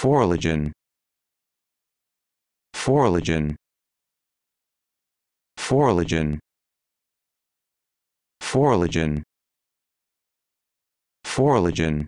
Forligen Forligen Forligen Forligen Forligen